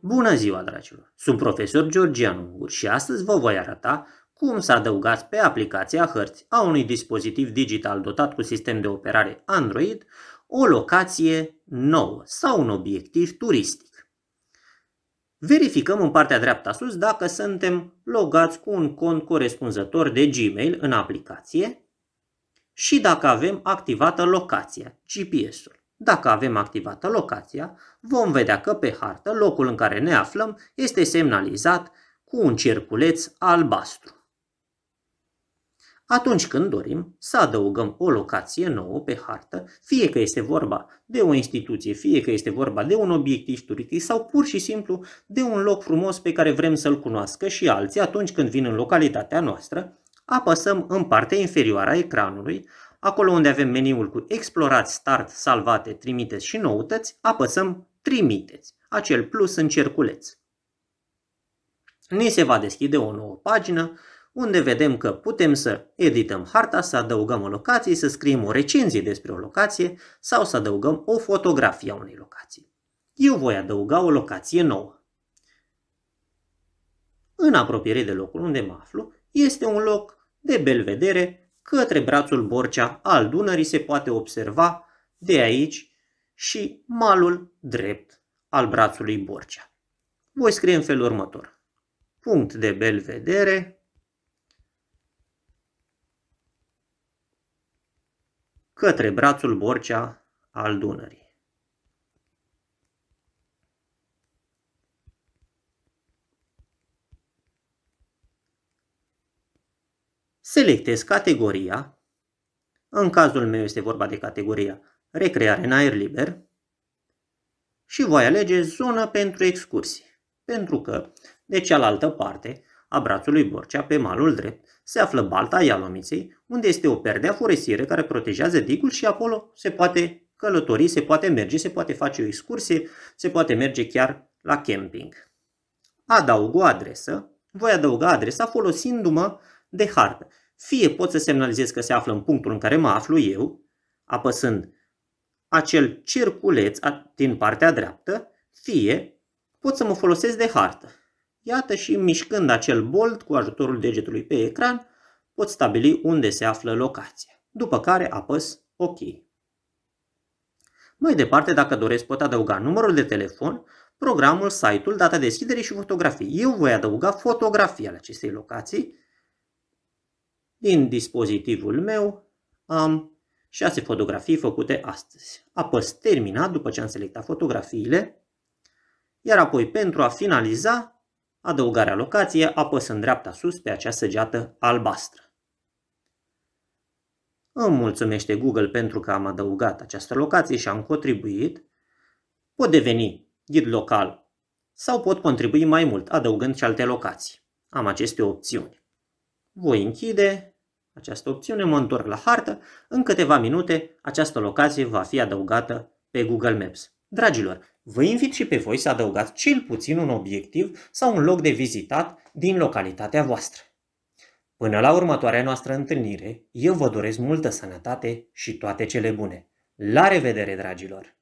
Bună ziua, dragilor! Sunt profesor Georgianu Ungur și astăzi vă voi arăta cum să adăugați pe aplicația hărți a unui dispozitiv digital dotat cu sistem de operare Android o locație nouă sau un obiectiv turistic. Verificăm în partea dreapta sus dacă suntem logați cu un cont corespunzător de Gmail în aplicație și dacă avem activată locația, GPS-ul. Dacă avem activată locația, vom vedea că pe hartă locul în care ne aflăm este semnalizat cu un circuleț albastru. Atunci când dorim să adăugăm o locație nouă pe hartă, fie că este vorba de o instituție, fie că este vorba de un obiectiv turistic sau pur și simplu de un loc frumos pe care vrem să-l cunoască și alții atunci când vin în localitatea noastră, apăsăm în partea inferioară a ecranului, acolo unde avem meniul cu explorați, start, salvate, trimiteți și noutăți, apăsăm trimiteți acel plus în cerculeț. Ni se va deschide o nouă pagină unde vedem că putem să edităm harta, să adăugăm o locație, să scriem o recenzie despre o locație sau să adăugăm o fotografie a unei locații. Eu voi adăuga o locație nouă. În apropiere de locul unde mă aflu, este un loc de belvedere către brațul Borcea al Dunării se poate observa de aici și malul drept al brațului Borcea. Voi scrie în felul următor. Punct de belvedere către brațul Borcea al Dunării. Selectez categoria, în cazul meu este vorba de categoria recreare în aer liber și voi alege zonă pentru excursie, pentru că de cealaltă parte a brațului Borcea, pe malul drept, se află balta Ialomiței, unde este o perdea furesire care protejează digul și acolo se poate călători, se poate merge, se poate face o excursie, se poate merge chiar la camping. Adaug o adresă, voi adăuga adresa folosindu-mă de hartă. Fie pot să semnalizez că se află în punctul în care mă aflu eu, apăsând acel circuleț din partea dreaptă, fie pot să mă folosesc de hartă. Iată și mișcând acel bolt cu ajutorul degetului pe ecran, pot stabili unde se află locația, după care apăs OK. Mai departe, dacă doresc, pot adăuga numărul de telefon, programul, site-ul, data deschiderii și fotografii. Eu voi adăuga fotografia acestei locații. Din dispozitivul meu am 6 fotografii făcute astăzi. Apăs terminat după ce am selectat fotografiile, iar apoi pentru a finaliza adăugarea locație apăs în dreapta sus pe acea săgeată albastră. Îmi mulțumește Google pentru că am adăugat această locație și am contribuit. Pot deveni ghid local sau pot contribui mai mult adăugând și alte locații. Am aceste opțiuni. Voi închide această opțiune, mă întorc la hartă, în câteva minute această locație va fi adăugată pe Google Maps. Dragilor, vă invit și pe voi să adăugați cel puțin un obiectiv sau un loc de vizitat din localitatea voastră. Până la următoarea noastră întâlnire, eu vă doresc multă sănătate și toate cele bune. La revedere, dragilor!